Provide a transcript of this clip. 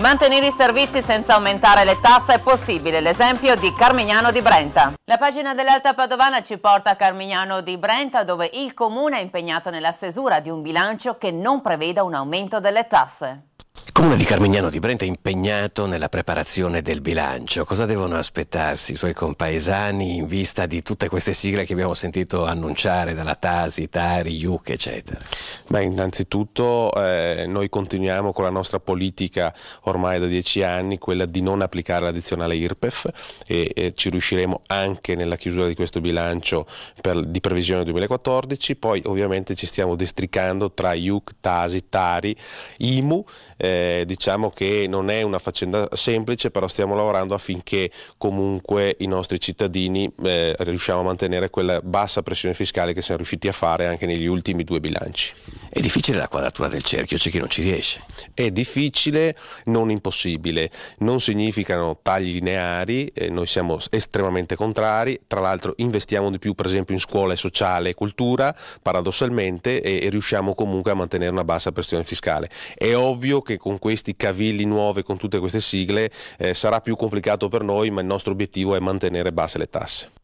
Mantenere i servizi senza aumentare le tasse è possibile, l'esempio di Carmignano di Brenta. La pagina dell'Alta Padovana ci porta a Carmignano di Brenta dove il comune è impegnato nella stesura di un bilancio che non preveda un aumento delle tasse. Comune di Carmignano di Brenta è impegnato nella preparazione del bilancio. Cosa devono aspettarsi i suoi compaesani in vista di tutte queste sigle che abbiamo sentito annunciare dalla Tasi, Tari, IUC, eccetera? Beh, innanzitutto eh, noi continuiamo con la nostra politica ormai da dieci anni, quella di non applicare l'addizionale IRPEF e, e ci riusciremo anche nella chiusura di questo bilancio per, di previsione 2014. Poi ovviamente ci stiamo districando tra IUC, Tasi, Tari, IMU. Eh, eh, diciamo che non è una faccenda semplice, però stiamo lavorando affinché comunque i nostri cittadini eh, riusciamo a mantenere quella bassa pressione fiscale che siamo riusciti a fare anche negli ultimi due bilanci. È difficile la quadratura del cerchio, c'è chi non ci riesce. È difficile, non impossibile. Non significano tagli lineari, eh, noi siamo estremamente contrari, tra l'altro investiamo di più per esempio in scuola e sociale e cultura, paradossalmente, e, e riusciamo comunque a mantenere una bassa pressione fiscale. È ovvio che con questi cavilli nuovi, con tutte queste sigle, eh, sarà più complicato per noi, ma il nostro obiettivo è mantenere basse le tasse.